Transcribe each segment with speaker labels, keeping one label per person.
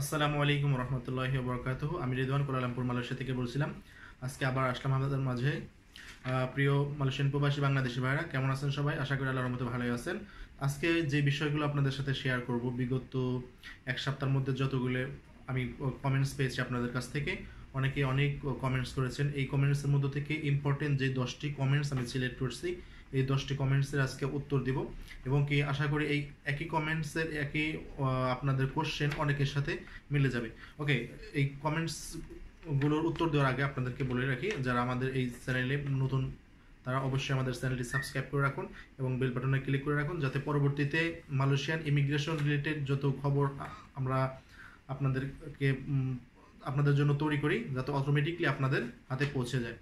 Speaker 1: আসসালামু আলাইকুম রহমতুল্লাহ বরকাত আমি রিদান কোলালামপুর মালয়েশিয়া থেকে বলছিলাম আজকে আবার আসলাম আমাদের মাঝে প্রিয় মালয়েশিয়ান প্রবাসী বাংলাদেশি ভাইরা কেমন আছেন সবাই আশা করি আল্লাহর মতো ভালোই আছেন আজকে যে বিষয়গুলো আপনাদের সাথে শেয়ার করব বিগত এক সপ্তাহের মধ্যে যতগুলো আমি কমেন্টস পেয়েছি আপনাদের কাছ থেকে অনেকে অনেক কমেন্টস করেছেন এই কমেন্টসের মধ্যে থেকে ইম্পর্টেন্ট যে দশটি কমেন্টস আমি সিলেক্ট করছি এই দশটি কমেন্টসের আজকে উত্তর দিব এবং কি আশা করি এই একই কমেন্টসের একই আপনাদের কোশ্চেন অনেকের সাথে মিলে যাবে ওকে এই কমেন্টস গুলোর উত্তর দেওয়ার আগে আপনাদেরকে বলে রাখি যারা আমাদের এই চ্যানেলে নতুন তারা অবশ্যই আমাদের চ্যানেলটি সাবস্ক্রাইব করে রাখুন এবং বেল বাটনে ক্লিক করে রাখুন যাতে পরবর্তীতে মালয়েশিয়ান ইমিগ্রেশন রিলেটেড যত খবর আমরা আপনাদেরকে আপনাদের জন্য তৈরি করি যাতে অটোমেটিকলি আপনাদের হাতে পৌঁছে যায়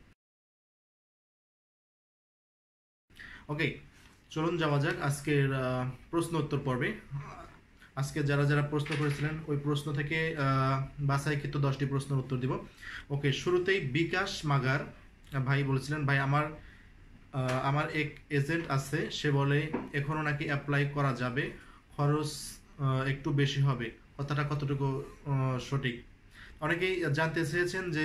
Speaker 1: ওকে চলুন যাওয়া যাক আজকের প্রশ্ন উত্তর পর্বে আজকে যারা যারা প্রশ্ন করেছিলেন ওই প্রশ্ন থেকে কিন্তু দশটি প্রশ্নের উত্তর দিব ওকে শুরুতেই বিকাশ মাগার ভাই বলেছিলেন ভাই আমার আমার এক এজেন্ট আছে সে বলে এখনও নাকি অ্যাপ্লাই করা যাবে খরচ একটু বেশি হবে কথাটা কতটুকু সঠিক অনেকেই জানতে চেয়েছেন যে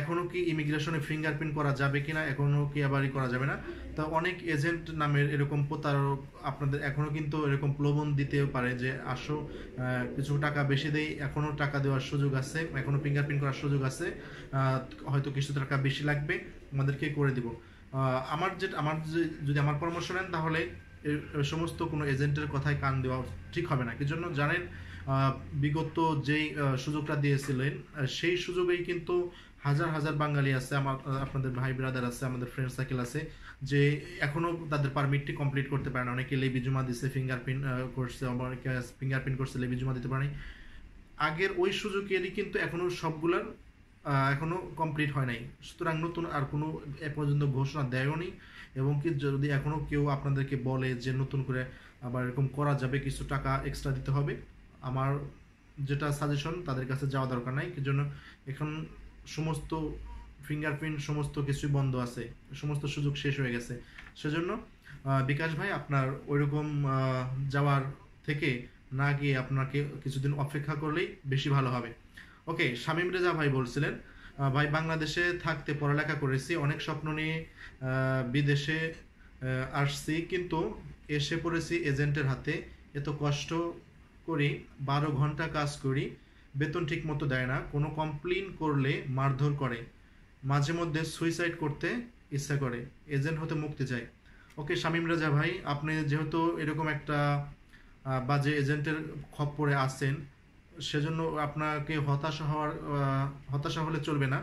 Speaker 1: এখনও কি ইমিগ্রেশনে ফিঙ্গারপ্রিন্ট করা যাবে কি না এখনও কি আবারই করা যাবে না তা অনেক এজেন্ট নামের এরকম প্রতারক আপনাদের এখনও কিন্তু এরকম প্রলোভন দিতেও পারে যে আসো কিছু টাকা বেশি দেই এখনও টাকা দেওয়ার সুযোগ আছে এখনও ফিঙ্গারপ্রিন্ট করার সুযোগ আছে হয়তো কিছু টাকা বেশি লাগবে আমাদেরকে করে দিব আমার যে আমার যদি আমার পরামর্শ নেন তাহলে সমস্ত কোনো এজেন্টের কথায় কান দেওয়া ঠিক হবে না কি জন্য জানেন বিগত যেই সুযোগটা দিয়েছিলেন সেই সুযোগেই কিন্তু হাজার হাজার বাঙালি আছে আমার আপনাদের ভাই ব্রাদার আছে আমাদের ফ্রেন্ড সার্কেল আছে যে এখনও তাদের পারমিটটি কমপ্লিট করতে পারে না অনেকে লেবি জমা দিছে ফিঙ্গারপ্রিন্ট করছে অনেকে ফিঙ্গারপ্রিন্ট করছে লেবি জমা দিতে পারেনি আগের ওই সুযোগেরই কিন্তু এখনও সবগুলার এখনও কমপ্লিট হয় নাই সুতরাং নতুন আর কোনো এ পর্যন্ত ঘোষণা দেয়ও নি এবং কি যদি এখনও কেউ আপনাদেরকে বলে যে নতুন করে আবার এরকম করা যাবে কিছু টাকা এক্সট্রা দিতে হবে আমার যেটা সাজেশন তাদের কাছে যাওয়া দরকার নাই জন্য এখন সমস্ত ফিঙ্গারপ্রিন্ট সমস্ত কিছুই বন্ধ আছে সমস্ত সুযোগ শেষ হয়ে গেছে সেজন্য বিকাশ ভাই আপনার ওইরকম যাওয়ার থেকে না গিয়ে আপনাকে কিছুদিন অপেক্ষা করলেই বেশি ভালো হবে ওকে শামীম রেজা ভাই বলছিলেন ভাই বাংলাদেশে থাকতে পড়ালেখা করেছি অনেক স্বপ্ন নিয়ে বিদেশে আসছি কিন্তু এসে পড়েছি এজেন্টের হাতে এত কষ্ট করি বারো ঘন্টা কাজ করি বেতন ঠিকমতো দেয় না কোনো কমপ্লেন করলে মারধর করে মাঝে মধ্যে সুইসাইড করতে ইচ্ছা করে এজেন্ট হতে মুক্তি চায় ওকে শামীম রাজা ভাই আপনি যেহেতু এরকম একটা বাজে এজেন্টের খপ্পরে আসেন সেজন্য আপনাকে হতাশা হওয়ার হতাশা হলে চলবে না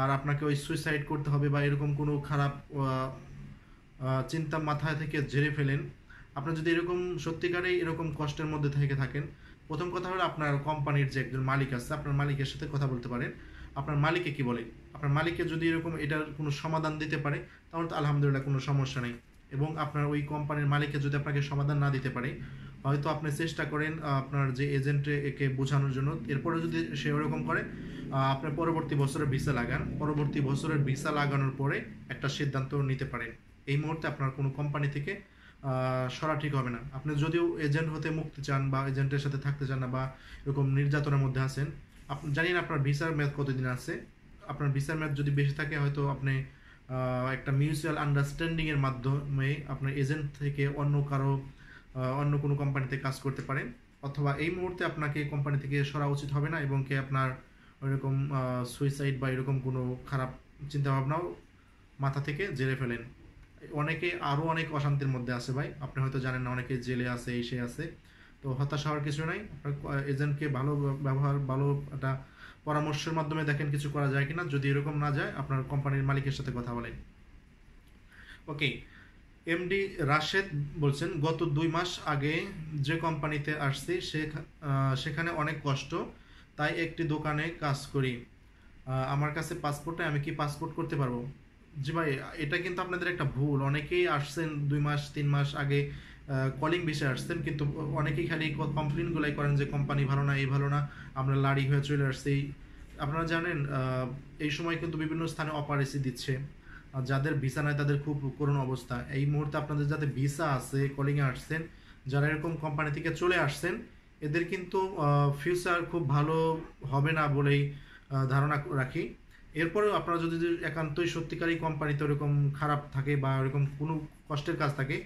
Speaker 1: আর আপনাকে ওই সুইসাইড করতে হবে বা এরকম কোনো খারাপ চিন্তা মাথায় থেকে ঝেড়ে ফেলেন আপনার যদি এরকম সত্যিকারেই এরকম কষ্টের মধ্যে থেকে থাকেন প্রথম কথা হলো আপনার কোম্পানির যে একজন মালিক আছে আপনার মালিকের সাথে কথা বলতে পারেন আপনার মালিকে কি বলে আপনার মালিকে যদি এরকম এটার কোনো সমাধান দিতে পারে তাহলে তো আলহামদুলিল্লাহ কোনো সমস্যা নেই এবং আপনার ওই কোম্পানির মালিকে যদি আপনাকে সমাধান না দিতে পারে হয়তো আপনি চেষ্টা করেন আপনার যে এজেন্টে একে বোঝানোর জন্য এরপরে যদি সে ওরকম করে আপনি পরবর্তী বছরের ভিসা লাগান পরবর্তী বছরের ভিসা লাগানোর পরে একটা সিদ্ধান্ত নিতে পারেন এই মুহূর্তে আপনার কোনো কোম্পানি থেকে সরা ঠিক হবে না আপনি যদিও এজেন্ট হতে মুক্তি চান বা এজেন্টের সাথে থাকতে চান না বা এরকম নির্যাতনের মধ্যে আছেন আপনি জানেন আপনার ভিসার মেয়াদ কতদিন আছে আপনার ভিসার মেয়াদ যদি বেশি থাকে হয়তো আপনি একটা মিউচুয়াল আন্ডারস্ট্যান্ডিংয়ের মাধ্যমে আপনার এজেন্ট থেকে অন্য কারো অন্য কোনো কোম্পানিতে কাজ করতে পারেন অথবা এই মুহূর্তে আপনাকে কোম্পানি থেকে সরা উচিত হবে না এবং কি আপনার ওইরকম সুইসাইড বা এরকম কোনো খারাপ চিন্তাভাবনাও মাথা থেকে জেরে ফেলেন অনেকে আরও অনেক অশান্তির মধ্যে আছে ভাই আপনি হয়তো জানেন না অনেকে জেলে আছে এই সে আছে তো হতাশ হওয়ার কিছু নাই আপনার এজেন্টকে ভালো ব্যবহার ভালো একটা পরামর্শের মাধ্যমে দেখেন কিছু করা যায় কিনা যদি এরকম না যায় আপনার কোম্পানির মালিকের সাথে কথা বলেন ওকে এমডি রাশেদ বলছেন গত দুই মাস আগে যে কোম্পানিতে আসছি সেখানে অনেক কষ্ট তাই একটি দোকানে কাজ করি আমার কাছে পাসপোর্টে আমি কি পাসপোর্ট করতে পারবো জি ভাই এটা কিন্তু আপনাদের একটা ভুল অনেকেই আসছেন দুই মাস তিন মাস আগে কলিং বিষয়ে আসছেন কিন্তু অনেকেই খালি গুলাই করেন যে কোম্পানি ভালো না এই ভালো না আমরা লাড়ি হয়ে চলে আসছি আপনারা জানেন এই সময় কিন্তু বিভিন্ন স্থানে অপারেসি দিচ্ছে যাদের ভিসা নাই তাদের খুব করুণ অবস্থা এই মুহূর্তে আপনাদের যাতে ভিসা আছে কলিংয়ে আসছেন যারা এরকম কোম্পানি থেকে চলে আসছেন এদের কিন্তু ফিউচার খুব ভালো হবে না বলেই ধারণা রাখি এরপরেও আপনারা যদি একান্তই সত্যিকারই কোম্পানিতে ওরকম খারাপ থাকে বা ওরকম কোনো কষ্টের কাজ থাকে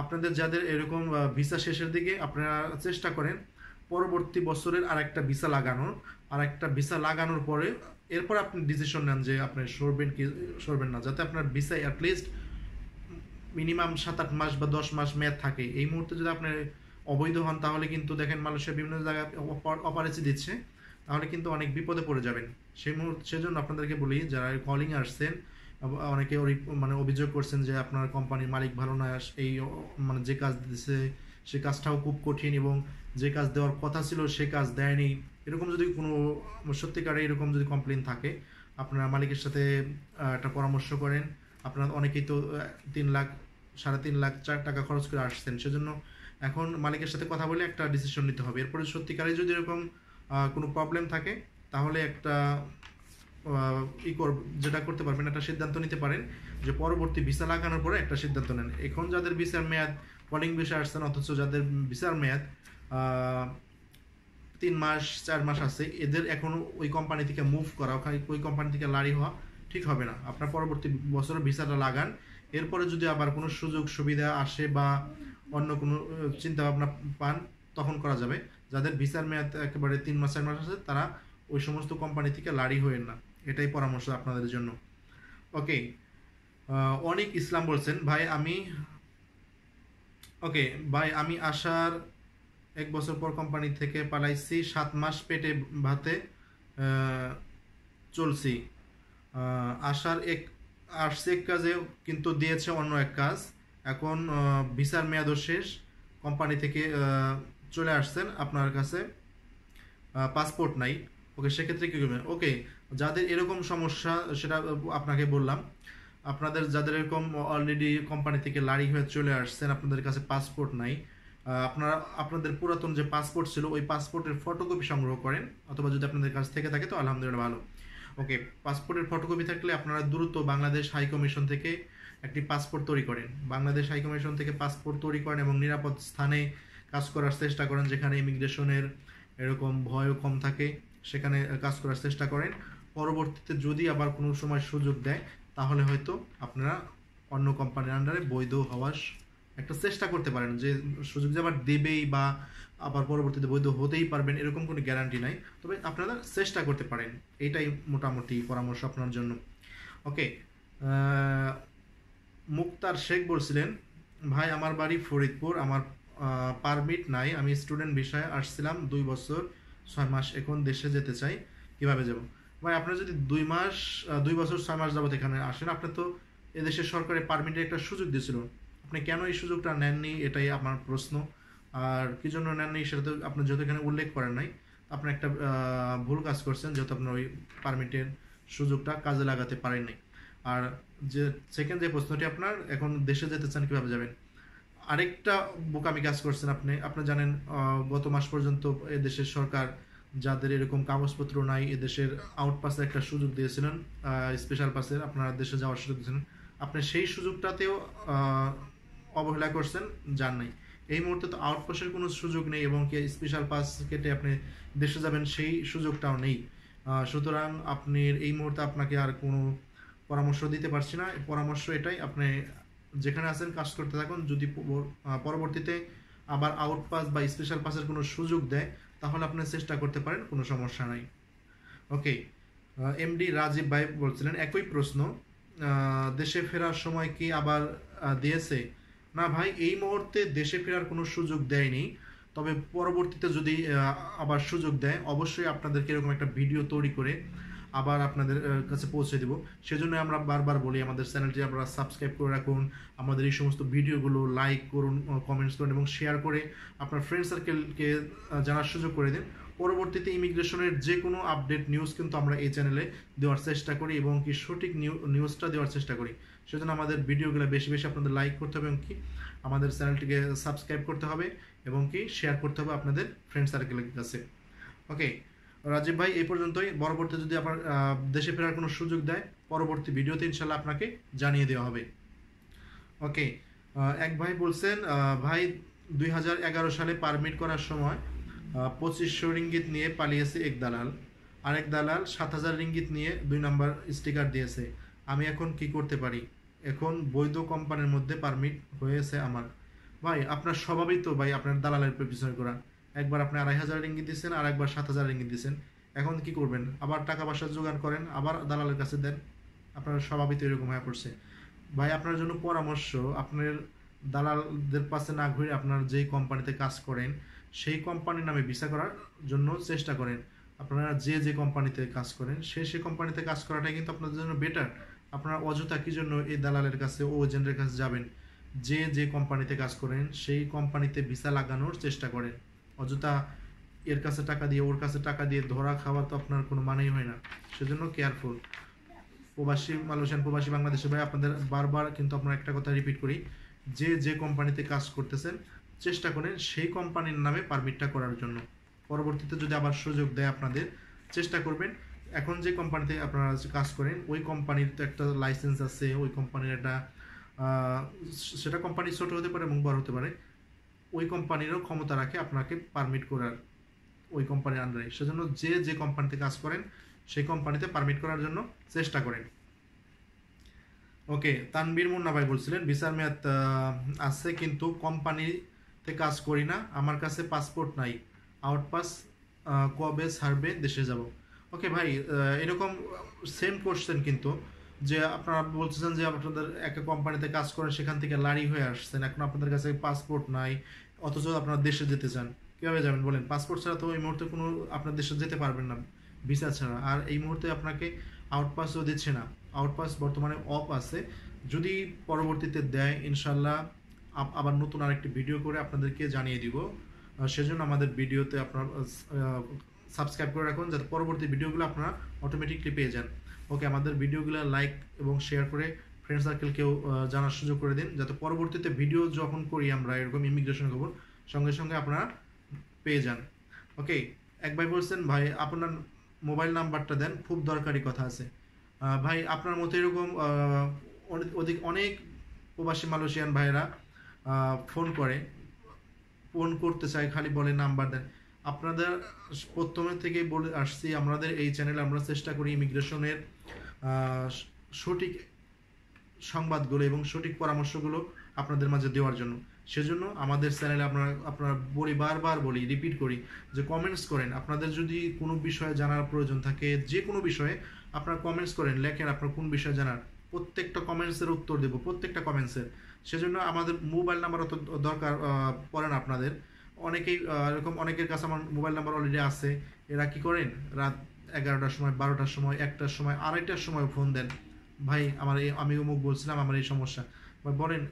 Speaker 1: আপনাদের যাদের এরকম ভিসা শেষের দিকে আপনারা চেষ্টা করেন পরবর্তী বছরের আর একটা ভিসা লাগানোর আর একটা ভিসা লাগানোর পরে এরপর আপনি ডিসিশন নেন যে আপনি সরবেন কি সরবেন না যাতে আপনার ভিসা অ্যাটলিস্ট মিনিমাম সাত আট মাস বা দশ মাস মেয়াদ থাকে এই মুহূর্তে যদি আপনি অবৈধ হন তাহলে কিন্তু দেখেন মানুষের বিভিন্ন জায়গায় অপারেচি দিচ্ছে তাহলে কিন্তু অনেক বিপদে পড়ে যাবেন সেই মুহূর্তে সেজন্য আপনাদেরকে বলি যারা কলিং আসছেন অনেকে মানে অভিযোগ করছেন যে আপনার কোম্পানির মালিক ভালো না এই মানে যে কাজ দিতেছে সে কাজটাও খুব কঠিন এবং যে কাজ দেওয়ার কথা ছিল সে কাজ দেয়নি এরকম যদি কোনো সত্যিকারে এরকম যদি কমপ্লেন থাকে আপনারা মালিকের সাথে একটা পরামর্শ করেন আপনার অনেকেই তো তিন লাখ সাড়ে তিন লাখ চার টাকা খরচ করে আসছেন সেজন্য এখন মালিকের সাথে কথা বলে একটা ডিসিশন নিতে হবে এরপরে সত্যিকারে যদি এরকম কোনো প্রবলেম থাকে তাহলে একটা ই কর যেটা করতে পারবেন একটা সিদ্ধান্ত নিতে পারেন যে পরবর্তী ভিসা লাগানোর পরে একটা সিদ্ধান্ত নেন এখন যাদের ভিসার মেয়াদ কলিং ভিসা আসছেন অথচ যাদের ভিসার মেয়াদ তিন মাস চার মাস আছে এদের এখনও ওই কোম্পানি থেকে মুভ করা ওখানে ওই কোম্পানি থেকে লাড়ি হওয়া ঠিক হবে না আপনার পরবর্তী বছর ভিসাটা লাগান এরপরে যদি আবার কোনো সুযোগ সুবিধা আসে বা অন্য কোনো চিন্তাভাবনা পান তখন করা যাবে যাদের ভিসার মেয়াদ একেবারে তিন মাস চার মাস আছে তারা ওই সমস্ত কোম্পানি থেকে লাড়ি হয়ে না এটাই পরামর্শ আপনাদের জন্য ওকে অনেক ইসলাম বলছেন ভাই আমি ওকে ভাই আমি আসার এক বছর পর কোম্পানি থেকে পালাইছি সাত মাস পেটে ভাতে চলছি আসার এক আসছে এক কাজে কিন্তু দিয়েছে অন্য এক কাজ এখন ভিসার মেয়াদ শেষ কোম্পানি থেকে চলে আসছেন আপনার কাছে পাসপোর্ট নাই ওকে সেক্ষেত্রে কী করবেন ওকে যাদের এরকম সমস্যা সেটা আপনাকে বললাম আপনাদের যাদের এরকম অলরেডি কোম্পানি থেকে লাড়ি হয়ে চলে আসছেন আপনাদের কাছে পাসপোর্ট নাই আপনারা আপনাদের পুরাতন যে পাসপোর্ট ছিল ওই পাসপোর্টের ফটোকপি সংগ্রহ করেন অথবা যদি আপনাদের কাছ থেকে থাকে তো আলহামদুলিল্লাহ ভালো ওকে পাসপোর্টের ফটোকপি থাকলে আপনারা দ্রুত বাংলাদেশ হাই কমিশন থেকে একটি পাসপোর্ট তৈরি করেন বাংলাদেশ হাই কমিশন থেকে পাসপোর্ট তৈরি করেন এবং নিরাপদ স্থানে কাজ করার চেষ্টা করেন যেখানে ইমিগ্রেশনের এরকম ভয়ও কম থাকে সেখানে কাজ করার চেষ্টা করেন পরবর্তীতে যদি আবার কোনো সময় সুযোগ দেয় তাহলে হয়তো আপনারা অন্য কোম্পানির আন্ডারে বৈধ হওয়ার একটা চেষ্টা করতে পারেন যে সুযোগ যে আবার দেবেই বা আবার পরবর্তীতে বৈধ হতেই পারবেন এরকম কোনো গ্যারান্টি নাই তবে আপনারা চেষ্টা করতে পারেন এটাই মোটামুটি পরামর্শ আপনার জন্য ওকে মুক্তার শেখ বলছিলেন ভাই আমার বাড়ি ফরিদপুর আমার পারমিট নাই আমি স্টুডেন্ট বিষয়ে আসছিলাম দুই বছর ছয় মাস এখন দেশে যেতে চাই কিভাবে যাব ভাই আপনার যদি দুই মাস দুই বছর ছয় মাস যাবত এখানে আসেন আপনার তো এদেশের সরকারে পারমিটের একটা সুযোগ দিয়েছিল আপনি কেন এই সুযোগটা নেননি এটাই আমার প্রশ্ন আর কী জন্য নেননি সেটা তো আপনি যেহেতু এখানে উল্লেখ করেন নাই আপনি একটা ভুল কাজ করছেন যেহেতু আপনার ওই পারমিটের সুযোগটা কাজে লাগাতে পারেননি আর যে সেকেন্ড যে প্রশ্নটি আপনার এখন দেশে যেতে চান কীভাবে যাবেন আরেকটা বোকামি কাজ করছেন আপনি আপনি জানেন গত মাস পর্যন্ত এদেশের সরকার যাদের এরকম কাগজপত্র নাই এদেশের আউট পাসে একটা সুযোগ দিয়েছিলেন স্পেশাল পাসের আপনারা দেশে যাওয়ার সুযোগ দিয়েছিলেন আপনি সেই সুযোগটাতেও অবহেলা করছেন যান নাই এই মুহূর্তে তো আউট পাসের কোনো সুযোগ নেই এবং কি স্পেশাল পাস কেটে আপনি দেশে যাবেন সেই সুযোগটাও নেই সুতরাং আপনি এই মুহূর্তে আপনাকে আর কোনো পরামর্শ দিতে পারছি না পরামর্শ এটাই আপনি যেখানে আছেন কাজ করতে থাকুন যদি পরবর্তীতে আবার আউট পাস বা স্পেশাল পাসের কোনো সুযোগ দেয় তাহলে আপনি চেষ্টা করতে পারেন কোনো সমস্যা নাই ওকে এমডি রাজীব ভাই বলছিলেন একই প্রশ্ন দেশে ফেরার সময় কি আবার দিয়েছে না ভাই এই মুহূর্তে দেশে ফেরার কোনো সুযোগ দেয়নি তবে পরবর্তীতে যদি আবার সুযোগ দেয় অবশ্যই আপনাদেরকে এরকম একটা ভিডিও তৈরি করে আবার আপনাদের কাছে পৌঁছে দেবো সেজন্য আমরা বারবার বলি আমাদের চ্যানেলটি আপনারা সাবস্ক্রাইব করে রাখুন আমাদের এই সমস্ত ভিডিওগুলো লাইক করুন কমেন্টস করুন এবং শেয়ার করে আপনার ফ্রেন্ড সার্কেলকে জানার সুযোগ করে দিন পরবর্তীতে ইমিগ্রেশনের যে কোনো আপডেট নিউজ কিন্তু আমরা এই চ্যানেলে দেওয়ার চেষ্টা করি এবং কি সঠিক নিউজটা দেওয়ার চেষ্টা করি সেজন্য আমাদের ভিডিওগুলো বেশি বেশি আপনাদের লাইক করতে হবে এবং কি আমাদের চ্যানেলটিকে সাবস্ক্রাইব করতে হবে এবং কি শেয়ার করতে হবে আপনাদের ফ্রেন্ড সার্কেলের কাছে ওকে রাজীব ভাই এই পর্যন্তই পরবর্তী যদি আপনার দেশে ফেরার কোনো সুযোগ দেয় পরবর্তী ভিডিওতে ইনশাল্লাহ আপনাকে জানিয়ে দেওয়া হবে ওকে এক ভাই বলছেন ভাই দুই সালে পারমিট করার সময় পঁচিশশো রিঙ্গিত নিয়ে পালিয়েছে এক দালাল আরেক দালাল সাত হাজার রিঙ্গিত নিয়ে দুই নাম্বার স্টিকার দিয়েছে আমি এখন কি করতে পারি এখন বৈধ কোম্পানির মধ্যে পারমিট হয়েছে আমার ভাই আপনার স্বভাবই তো ভাই আপনার দালালের পিছনে করা একবার আপনি আড়াই হাজার রিঙ্গিত দিচ্ছেন আর একবার সাত হাজার রিঙ্গিত দিচ্ছেন এখন কি করবেন আবার টাকা পয়সা জোগাড় করেন আবার দালালের কাছে দেন আপনার স্বভাবই তো এরকম হয়ে পড়ছে ভাই আপনার জন্য পরামর্শ আপনার দালালদের পাশে না ঘুরে আপনার যেই কোম্পানিতে কাজ করেন সেই কোম্পানির নামে ভিসা করার জন্য চেষ্টা করেন আপনারা যে যে কোম্পানিতে কাজ করেন সে সে কোম্পানিতে কাজ করাটাই কিন্তু আপনাদের জন্য বেটার আপনার অযথা কী জন্য এই দালালের কাছে ও এজেন্টের কাছে যাবেন যে যে কোম্পানিতে কাজ করেন সেই কোম্পানিতে ভিসা লাগানোর চেষ্টা করেন অযথা এর কাছে টাকা দিয়ে ওর কাছে টাকা দিয়ে ধরা খাওয়া তো আপনার কোনো মানেই হয় না সেজন্য কেয়ারফুল প্রবাসী মালয়েশিয়ান প্রবাসী বাংলাদেশে ভাই আপনাদের বারবার কিন্তু আপনার একটা কথা রিপিট করি যে যে কোম্পানিতে কাজ করতেছেন চেষ্টা করেন সেই কোম্পানির নামে পারমিটটা করার জন্য পরবর্তীতে যদি আবার সুযোগ দেয় আপনাদের চেষ্টা করবেন এখন যে কোম্পানিতে আপনারা কাজ করেন ওই কোম্পানির তো একটা লাইসেন্স আছে ওই কোম্পানির একটা সেটা কোম্পানি ছোটো হতে পারে এবং বড় হতে পারে ওই কোম্পানিরও ক্ষমতা রাখে আপনাকে পারমিট করার ওই কোম্পানির আন্ডারে সেজন্য যে যে কোম্পানিতে কাজ করেন সেই কোম্পানিতে পারমিট করার জন্য চেষ্টা করেন ওকে তানবীর মুন্না ভাই বলছিলেন বিচার মেয়াদ আছে কিন্তু কোম্পানিতে কাজ করি না আমার কাছে পাসপোর্ট নাই আউটপাস কবে সার্ভে দেশে যাব ওকে ভাই এরকম সেম কোশ্চেন কিন্তু যে আপনারা বলতেছেন যে আপনাদের একটা কোম্পানিতে কাজ করেন সেখান থেকে লারি হয়ে আসছেন এখন আপনাদের কাছে পাসপোর্ট নাই অথচ আপনারা দেশে যেতে চান কীভাবে যাবেন বলেন পাসপোর্ট ছাড়া তো এই মুহূর্তে কোনো আপনার দেশে যেতে পারবেন না ভিসা ছাড়া আর এই মুহূর্তে আপনাকে আউটপাসও দিচ্ছে না আউটপাস বর্তমানে অফ আছে যদি পরবর্তীতে দেয় ইনশাল্লাহ আবার নতুন আরেকটি ভিডিও করে আপনাদেরকে জানিয়ে দিব সেজন্য আমাদের ভিডিওতে আপনার সাবস্ক্রাইব করে রাখুন যাতে পরবর্তী ভিডিওগুলো আপনারা অটোমেটিকলি পেয়ে যান ওকে আমাদের ভিডিওগুলো লাইক এবং শেয়ার করে ফ্রেন্ড সার্কেলকেও জানার সুযোগ করে দিন যাতে পরবর্তীতে ভিডিও যখন করি আমরা এরকম ইমিগ্রেশন খবর সঙ্গে সঙ্গে আপনারা পেয়ে যান ওকে এক ভাই বলছেন ভাই আপনার মোবাইল নাম্বারটা দেন খুব দরকারি কথা আছে ভাই আপনার মতো এরকম অধিক অনেক প্রবাসী মালয়েশিয়ান ভাইরা ফোন করে ফোন করতে চায় খালি বলে নাম্বার দেন আপনাদের প্রথমে থেকে বলে আসছি আমাদের এই চ্যানেলে আমরা চেষ্টা করি ইমিগ্রেশনের সঠিক সংবাদগুলো এবং সঠিক পরামর্শগুলো আপনাদের মাঝে দেওয়ার জন্য সেজন্য আমাদের চ্যানেলে আপনারা আপনারা বলি বারবার বলি রিপিট করি যে কমেন্টস করেন আপনাদের যদি কোনো বিষয়ে জানার প্রয়োজন থাকে যে কোনো বিষয়ে আপনারা কমেন্টস করেন লেখেন আপনার কোন বিষয়ে জানার প্রত্যেকটা কমেন্টসের উত্তর দেব প্রত্যেকটা কমেন্টসের সেজন্য আমাদের মোবাইল নাম্বার অত দরকার পড়েন আপনাদের অনেকেই এরকম অনেকের কাছে আমার মোবাইল নাম্বার অলরেডি আছে এরা কি করেন রাত এগারোটার সময় বারোটার সময় একটার সময় আড়াইটার সময় ফোন দেন ভাই আমার এই আমি অমুক বলছিলাম আমার এই সমস্যা বা বলেন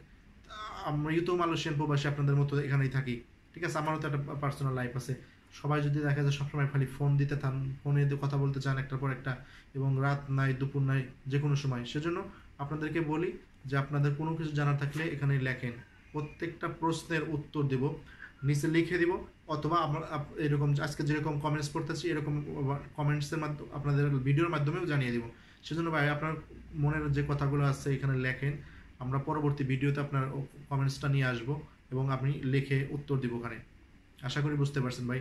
Speaker 1: আমরাও তো মালয়েশিয়ান প্রবাসী আপনাদের মতো এখানেই থাকি ঠিক আছে আমারও তো একটা পার্সোনাল লাইফ আছে সবাই যদি দেখা যায় সবসময় খালি ফোন দিতে থান ফোনে কথা বলতে চান একটার পর একটা এবং রাত নাই দুপুর নাই যে কোনো সময় সেজন্য আপনাদেরকে বলি যে আপনাদের কোনো কিছু জানার থাকলে এখানে লেখেন প্রত্যেকটা প্রশ্নের উত্তর দেব নিচে লিখে দিব অথবা আমরা এরকম আজকে যেরকম কমেন্টস পড়তেছি এরকম কমেন্টসের মাধ্যমে আপনাদের ভিডিওর মাধ্যমেও জানিয়ে দিব সেজন্য ভাই আপনার মনের যে কথাগুলো আছে এখানে লেখেন আমরা পরবর্তী ভিডিওতে আপনার কমেন্টসটা নিয়ে আসব এবং আপনি লিখে উত্তর দিব ওখানে আশা করি বুঝতে পারছেন ভাই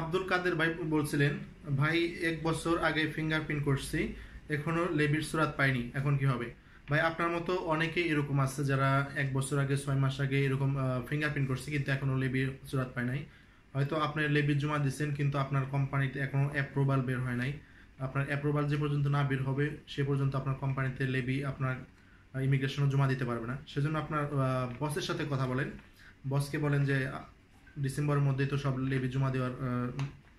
Speaker 1: আব্দুল কাদের ভাই বলছিলেন ভাই এক বছর আগে ফিঙ্গারপ্রিন্ট করছি এখনও লেবির সুরাত পাইনি এখন কি হবে ভাই আপনার মতো অনেকে এরকম আছে যারা এক বছর আগে ছয় মাস আগে এরকম ফিঙ্গারপ্রিন্ট করছে কিন্তু এখনও লেবি সুরাত পায় নাই হয়তো আপনার লেবি জমা দিচ্ছেন কিন্তু আপনার কোম্পানিতে এখনও অ্যাপ্রুভাল বের হয় নাই আপনার অ্যাপ্রুভাল যে পর্যন্ত না বের হবে সে পর্যন্ত আপনার কোম্পানিতে লেবি আপনার ইমিগ্রেশনও জমা দিতে পারবে না সেজন্য আপনার বসের সাথে কথা বলেন বসকে বলেন যে ডিসেম্বরের মধ্যেই তো সব লেবি জমা দেওয়ার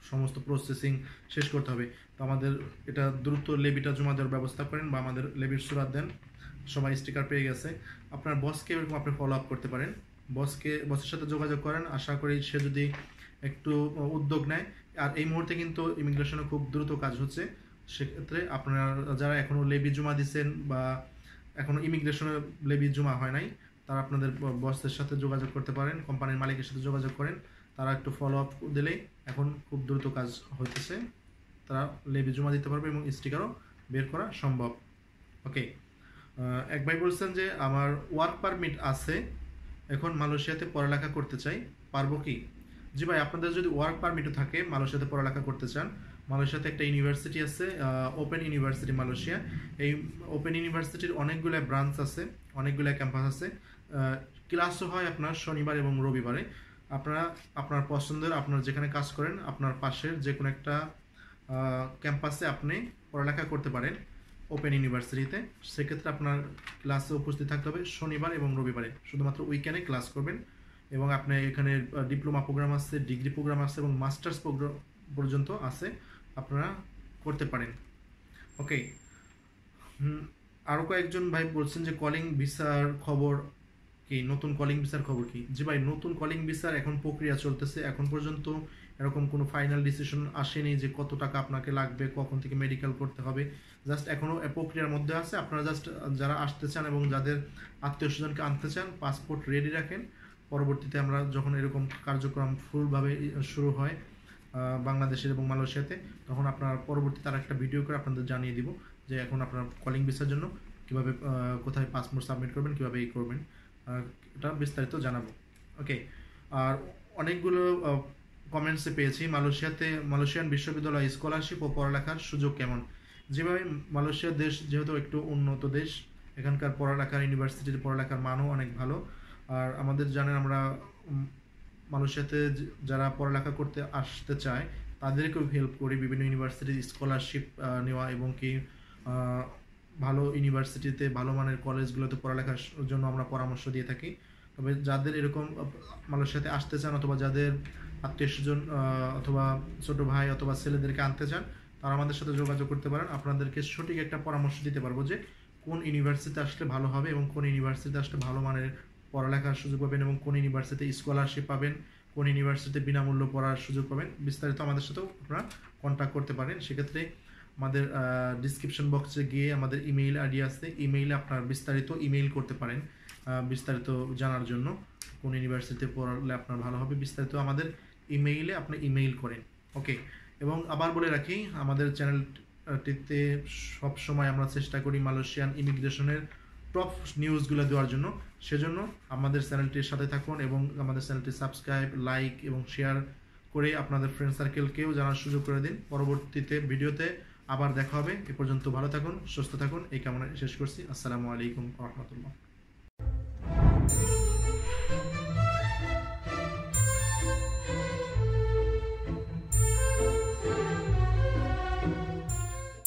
Speaker 1: সমস্ত প্রসেসিং শেষ করতে হবে তো আমাদের এটা দ্রুত লেবিটা জমা দেওয়ার ব্যবস্থা করেন বা আমাদের লেবির সুরাত দেন সবাই স্টিকার পেয়ে গেছে আপনার বসকে এরকম আপনি ফলো আপ করতে পারেন বসকে বসের সাথে যোগাযোগ করেন আশা করি সে যদি একটু উদ্যোগ নেয় আর এই মুহূর্তে কিন্তু ইমিগ্রেশনে খুব দ্রুত কাজ হচ্ছে সেক্ষেত্রে আপনারা যারা এখনও লেবি জমা দিচ্ছেন বা এখনও ইমিগ্রেশনে লেবি জমা হয় নাই তারা আপনাদের বসের সাথে যোগাযোগ করতে পারেন কোম্পানির মালিকের সাথে যোগাযোগ করেন তারা একটু ফলো আপ দিলেই এখন খুব দ্রুত কাজ হইতেছে তারা লেবি জমা দিতে পারবে এবং স্টিকারও বের করা সম্ভব ওকে এক ভাই বলছেন যে আমার ওয়ার্ক পারমিট আছে এখন মালয়েশিয়াতে পড়ালেখা করতে চাই পারবো কি জি ভাই আপনাদের যদি ওয়ার্ক পারমিটও থাকে মালয়েশিয়াতে পড়ালেখা করতে চান মালয়েশিয়াতে একটা ইউনিভার্সিটি আছে ওপেন ইউনিভার্সিটি মালয়েশিয়া এই ওপেন ইউনিভার্সিটির অনেকগুলো ব্রাঞ্চ আছে অনেকগুলো ক্যাম্পাস আছে ক্লাসও হয় আপনার শনিবার এবং রবিবারে আপনারা আপনার পছন্দের আপনার যেখানে কাজ করেন আপনার পাশের যে কোনো একটা ক্যাম্পাসে আপনি পড়ালেখা করতে পারেন ওপেন ইউনিভার্সিটিতে সেক্ষেত্রে আপনার ক্লাসে উপস্থিত থাকতে হবে শনিবার এবং রবিবারে শুধুমাত্র উইকেন্ডে ক্লাস করবেন এবং আপনার এখানে ডিপ্লোমা প্রোগ্রাম আছে ডিগ্রি প্রোগ্রাম আছে এবং মাস্টার্স প্রোগ্রাম পর্যন্ত আছে আপনারা করতে পারেন ওকে আরও কয়েকজন ভাই বলছেন যে কলিং ভিসার খবর কি নতুন কলিং ভিসার খবর কি জি ভাই নতুন কলিং ভিসার এখন প্রক্রিয়া চলতেছে এখন পর্যন্ত এরকম কোনো ফাইনাল ডিসিশন আসেনি যে কত টাকা আপনাকে লাগবে কখন থেকে মেডিকেল করতে হবে জাস্ট এখনও প্রক্রিয়ার মধ্যে আছে আপনারা জাস্ট যারা আসতে চান এবং যাদের আত্মীয় স্বজনকে আনতে চান পাসপোর্ট রেডি রাখেন পরবর্তীতে আমরা যখন এরকম কার্যক্রম ফুলভাবে শুরু হয় বাংলাদেশের এবং মালয়েশিয়াতে তখন আপনার পরবর্তী তার একটা ভিডিও করে আপনাদের জানিয়ে দিব যে এখন আপনার কলিং ভিসার জন্য কীভাবে কোথায় পাসপোর্ট সাবমিট করবেন কীভাবে এই করবেন এটা বিস্তারিত জানাবো ওকে আর অনেকগুলো কমেন্টসে পেয়েছি মালয়েশিয়াতে মালয়েশিয়ান বিশ্ববিদ্যালয় স্কলারশিপ ও পড়ালেখার সুযোগ কেমন যেভাবে মালয়েশিয়া দেশ যেহেতু একটু উন্নত দেশ এখানকার পড়ালেখার ইউনিভার্সিটির পড়ালেখার মানও অনেক ভালো আর আমাদের জানেন আমরা মালয়েশিয়াতে যারা পড়ালেখা করতে আসতে চায় তাদেরকেও হেল্প করি বিভিন্ন ইউনিভার্সিটির স্কলারশিপ নেওয়া এবং কি ভালো ইউনিভার্সিটিতে ভালো মানের কলেজগুলোতে পড়ালেখার জন্য আমরা পরামর্শ দিয়ে থাকি তবে যাদের এরকম সাথে আসতে চান অথবা যাদের আত্মীয় স্বজন অথবা ছোট ভাই অথবা ছেলেদেরকে আনতে চান তারা আমাদের সাথে যোগাযোগ করতে পারেন আপনাদেরকে সঠিক একটা পরামর্শ দিতে পারবো যে কোন ইউনিভার্সিটিতে আসলে ভালো হবে এবং কোন ইউনিভার্সিটিতে আসলে ভালো মানের পড়ালেখার সুযোগ পাবেন এবং কোন ইউনিভার্সিটিতে স্কলারশিপ পাবেন কোন ইউনিভার্সিটিতে বিনামূল্য পড়ার সুযোগ পাবেন বিস্তারিত আমাদের সাথেও আপনারা কন্ট্যাক্ট করতে পারেন সেক্ষেত্রে আমাদের ডিসক্রিপশন বক্সে গিয়ে আমাদের ইমেইল আইডি আসতে ইমেইলে আপনার বিস্তারিত ইমেইল করতে পারেন বিস্তারিত জানার জন্য কোন ইউনিভার্সিটিতে পড়ালে আপনার ভালো হবে বিস্তারিত আমাদের ইমেইলে আপনি ইমেইল করেন ওকে এবং আবার বলে রাখি আমাদের চ্যানেলটিতে সবসময় আমরা চেষ্টা করি মালয়েশিয়ান ইমিগ্রেশনের টপ নিউজগুলো দেওয়ার জন্য সেজন্য আমাদের চ্যানেলটির সাথে থাকুন এবং আমাদের চ্যানেলটি সাবস্ক্রাইব লাইক এবং শেয়ার করে আপনাদের ফ্রেন্ড সার্কেলকেও জানার সুযোগ করে দিন পরবর্তীতে ভিডিওতে আবার দেখা হবে এ পর্যন্ত ভালো থাকুন সুস্থ থাকুন এই কামনা শেষ করছি আসসালামু আলাইকুম রহমতুল্লাহ